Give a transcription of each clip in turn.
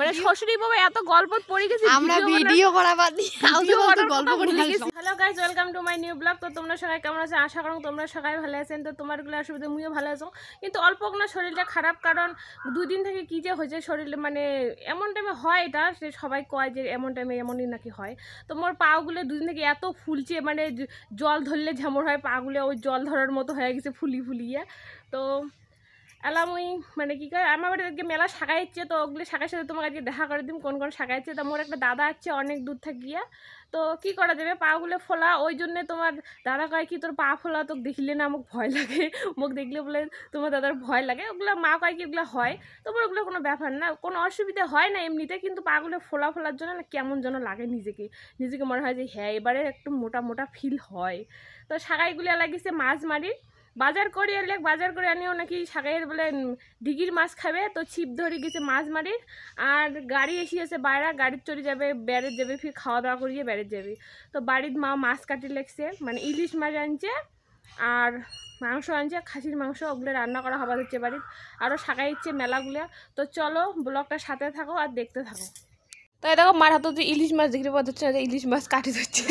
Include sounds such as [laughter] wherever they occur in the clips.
মানে শ্বশুরি বাবা এত গল্প পড়ে গেছি আমরা ভিডিও করা বাদ গল্প করে গেছি hello guys welcome to my new blog তো তোমরা সবাই কেমন আছো আশা করো তোমরা সবাই ভালো আছেন তো তোমারগুলো অসুবিধা মুইও ভালো আছো কিন্তু অল্প না শরীরটা খারাপ কারণ দুদিন থেকে কি যে হয়েছে শরীরে মানে এমন টাইমে হয় এটা সে সবাই কয় যে এমন টাইমে এমনই নাকি হয় তো মোর পাগুলো দুদিন থেকে এত ফুলছে মানে জল ধরলে ঝামর হয় পাগুলো ওই জল ধরার মতো হয়ে গেছে ফুলি ফুলিয়ে তো এলাম ওই মানে কী করে আমার বাড়িতে আজকে মেলা শাখা ইচ্ছে তো ওগুলি শাখার সাথে তোমাকে আজকে দেখা করে দিম কোন কোন শাখা ইচ্ছে তো মোর একটা দাদা আছে অনেক দূর থেকে গিয়া তো কি করা যাবে পাগুলো ফোলা ওই জন্যে তোমার দাদা কয় কি তোর পা ফোলা তোকে দেখলে না আমাকে ভয় লাগে [laughs] মুখ দেখলে বলে তোমার দাদার ভয় লাগে ওগুলো মা কয় কি ওগুলো হয় তোমার ওগুলো কোনো ব্যাপার না কোনো অসুবিধা হয় না এমনিতে কিন্তু পাগুলো ফোলা ফোলার জন্য না কেমন যেন লাগে নিজেকে নিজেকে মনে হয় যে হ্যাঁ এবারে একটু মোটা মোটা ফিল হয় তো শাখাইগুলো লাগিয়েছে মাছ মারির বাজার করে এলে বাজার করে আনিও নাকি শাকের বলে ডিগির মাছ খাবে তো ছিপ ধরে গেছে মাছ মারির আর গাড়ি এসে আছে বাইরা গাড়ির চড়ে যাবে বেড়ে যাবে ফির খাওয়া দাওয়া করিয়ে বেড়ে যাবে তো বাড়ির মা মাছ কাটি লেগছে মানে ইলিশ মাছ আনছে আর মাংস আনছে খাসির মাংস ওগুলো রান্না করা হবার হচ্ছে বাড়ির আরও শাকা ইচ্ছে মেলাগুলো তো চলো ব্লগটা সাথে থাকো আর দেখতে থাকো তো দেখো মার হাতে যে ইলিশ মাছ দেখি পাওয়া যাচ্ছে না ইলিশ মাছ কাটি ধরছে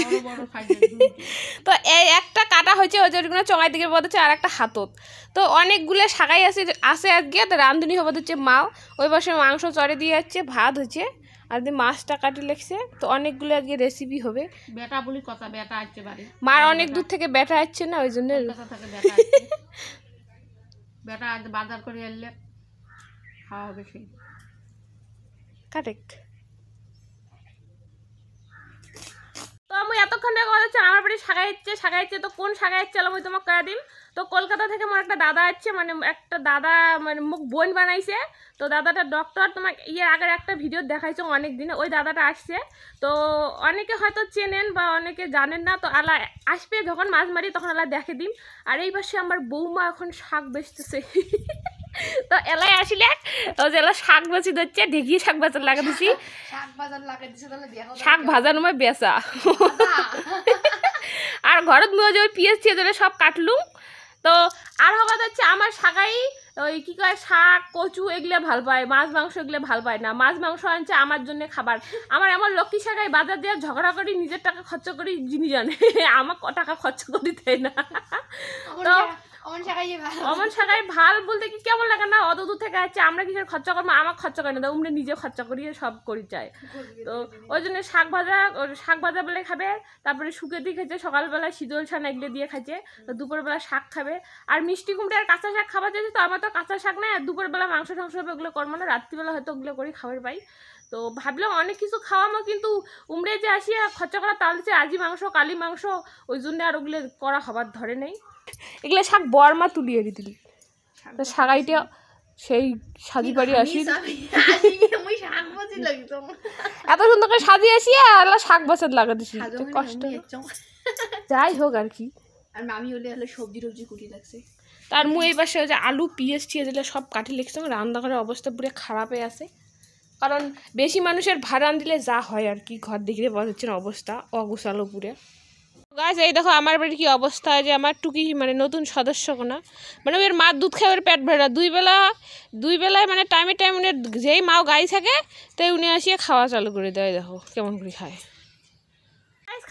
তো এই একটা কাটা হয়েছে ওই জন্য চঙাই দিকে পাওয়া যাচ্ছে আর একটা হাতত তো অনেকগুলো শাকাই আছে আছে আজকে গিয়ে রান্ধুনি হবে হচ্ছে মা ওই পাশে মাংস চড়ে দিয়ে যাচ্ছে ভাত হচ্ছে আর দিয়ে মাছটা কাটি লেখছে তো অনেকগুলো গিয়ে রেসিপি হবে বেটা বলি কথা বেটা আসছে বাড়ি মার অনেক দূর থেকে বেটা আসছে না ওই জন্য বেটা আজ বাজার করে এলে খাওয়া হবে সেই কারেক্ট বলি সাগাইচ্ছে সাগাইচ্ছে তো কোন সাগাইচ্ছে আলো তোমাকে কয়া দিম তো কলকাতা থেকে আমার একটা দাদা আছে মানে একটা দাদা মানে মুখ বোন বানাইছে তো দাদাটা ডক্টর তোমাকে ইয়ের আগের একটা ভিডিও দেখাইছে অনেক দিনে ওই দাদাটা আসছে তো অনেকে হয়তো চেনেন বা অনেকে জানেন না তো আলা আসবে যখন মাছ মারি তখন আলা দেখে দিন আর এই পাশে আমার বৌমা এখন শাক বেচতেছে তো এলাই আসলে তো যে এলা শাক বাজি ধরছে ঢেকি শাক বাজার লাগা শাক বাজার লাগাতেছি শাক ভাজার নয় বেচা ঘরত মুয়ে যে পিএস ছিয়ে সব কাটলুম তো আর হবাত হচ্ছে আমার শাকাই ওই কী কয় শাক কচু এগুলো ভাল পায় মাছ মাংস এগুলো ভাল পায় না মাছ মাংস আনছে আমার জন্য খাবার আমার এমন লক্ষ্মী শাখায় বাজার দেওয়া ঝগড়া করি নিজের টাকা খরচ করি জিনিস জানে [laughs] আমার টাকা খরচ করি দেয় না তো অমন সাকাই ভাল বলতে কি কেমন লাগে না অত দূর থেকে আছে আমরা কিসের খরচা করবো আমার খরচা করে না তো উমরে নিজে খরচা করিয়ে সব করি চাই তো ওই জন্য শাক ভাজা শাক ভাজা বলে খাবে তারপরে শুকে দিয়ে খেয়েছে সকালবেলা শীতল সান এগুলো দিয়ে খাচ্ছে তো দুপুরবেলা শাক খাবে আর মিষ্টি কুমড়ে আর কাঁচা শাক খাবার চাইছে তো আমার তো কাঁচা শাক নেই আর দুপুরবেলা মাংস টাংস হবে ওগুলো করবো না রাত্রিবেলা হয়তো ওগুলো করি খাবার পাই তো ভাবলাম অনেক কিছু খাওয়ামো কিন্তু উমড়ে যে আসিয়া খরচা করা তালছে আজি মাংস কালি মাংস ওই জন্য আর ওগুলো করা হবার ধরে নেই এগুলো শাক বর্মা তুলিয়ে দিলি শাকাইটা সেই সাজি বাড়ি আসি এত সুন্দর করে সাজিয়ে আসি আর শাক বাসার লাগা দিছি কষ্ট যাই হোক আর কি আর মামি হলে সবজি টবজি মু এই পাশে যে আলু পিঁয়াজ টিয়াজ সব কাটি লেগেছে রান্না করার অবস্থা পুরো খারাপ হয়ে আছে কারণ বেশি মানুষের ভাড়া দিলে যা হয় আর কি ঘর দেখলে না অবস্থা অগোছালো গাছ এই দেখো আমার বাড়ির কি অবস্থা যে আমার টুকি মানে নতুন সদস্য কোনা মানে ওর মা দুধ খায় ওর পেট ভেড়া দুই বেলা দুই বেলায় মানে টাইমে টাইম উনি যেই মাও গাই থাকে তাই উনি আসিয়ে খাওয়া চালু করে দেয় দেখো কেমন করে খায়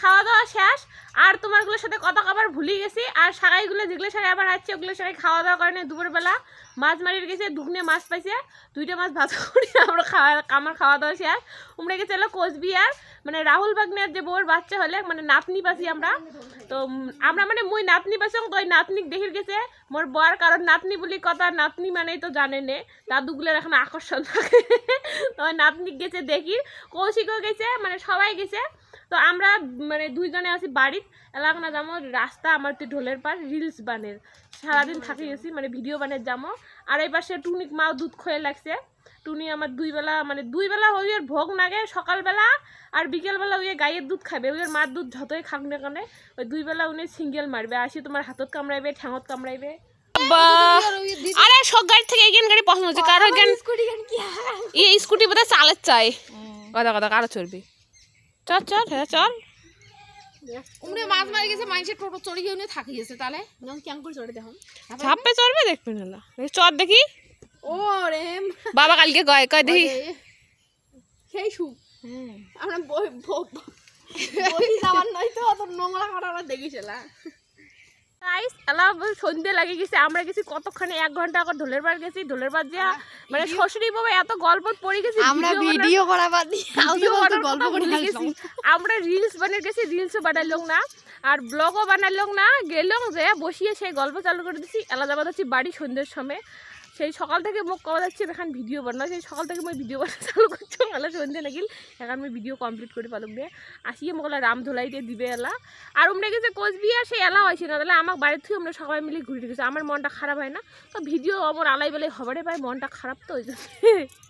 খাওয়া দাওয়া শেষ আর তোমারগুলোর সাথে কথা খাবার ভুলে গেছি আর সাগাইগুলো যেগুলো সারে আবার আসছে ওগুলো সারে খাওয়া দাওয়া করে নেই দুপুরবেলা মাছ মারি গেছে দুখনে মাছ পাইছে দুইটা মাছ ভাত করি আমরা খাওয়া আমার খাওয়া দাওয়া শেষ গেছে হলো কোচবিহার মানে রাহুল বাগনের যে বউর বাচ্চা হলে মানে নাতনি পাছি আমরা তো আমরা মানে মুই নাতনি পাইছি তো ওই নাতনিক দেখির গেছে মোর বর কারণ নাতনি বলি কথা নাতনি মানেই তো জানে নে দাদুগুলোর এখন আকর্ষণ থাকে তো নাতনিক গেছে দেখি কৌশিকও গেছে মানে সবাই গেছে তো আমরা মানে দুইজনে আছি বাড়ির এলাকা যাবো রাস্তা আমার তো ঢোলের পার রিলস বানের সারাদিন থাকি গেছি মানে ভিডিও বানের যাবো আর এই পাশে টুনিক মাও দুধ খয়ে লাগছে টুনি আমার দুই বেলা মানে দুই বেলা ওই আর ভোগ নাগে সকালবেলা আর বিকেলবেলা ওই গায়ের দুধ খাবে ওই মার দুধ যতই খাক না কেন ওই দুই বেলা উনি সিঙ্গেল মারবে আসি তোমার হাতত কামড়াইবে ঠ্যাঙত কামড়াইবে আরে সব গাড়ি থেকে স্কুটি ইয়ে, চাই চল চল হ্যাঁ চল উমরে মাছ মারি গেছে মানুষের টোটো চড়ে গিয়ে উনি থাকি গেছে তাহলে কেমন করে চড়ে দেখুন সাপে চড়বে দেখবে না চর দেখি ও রে বাবা কালকে গয় কয় দেখি সেই সুখ হ্যাঁ। আমরা বই যাওয়ার নয় তো অত নোংরা খাটা আমরা দেখিছিলাম গাইস সন্ধ্যে লাগে গেছে আমরা গেছি কতক্ষণে এক ঘন্টা আগে গেছি হ্যাঁ, মানে শ্বশুরি বাবা এত গল্প পড়ে গেছি আমরা ভিডিও করা বাদ গল্প গেছি আমরা রিলস বানিয়ে গেছি রিলসও না আর ব্লগও বানাইলাম না গেলাম যে বসিয়ে সেই গল্প চালু করে দিছি এলা যাবার বাড়ি সন্ধ্যের সময় সেই সকাল থেকে মোক কওয়া যাচ্ছে এখন ভিডিও বানা সেই সকাল থেকে মই ভিডিও বানা চালু করছো মেলা সন্ধে লাগিল এখন মই ভিডিও কমপ্লিট করে পালুক দিয়ে আসিয়ে মোকলা রাম দিয়ে দিবে এলা আর ওমরা গেছে কোচবিহার সেই এলা হয়েছে না তাহলে আমার বাড়ির থেকে আমরা সবাই মিলে ঘুরে গেছে আমার মনটা খারাপ হয় না তো ভিডিও আমার আলাই বেলায় হবারে পায় মনটা খারাপ তো ওই জন্য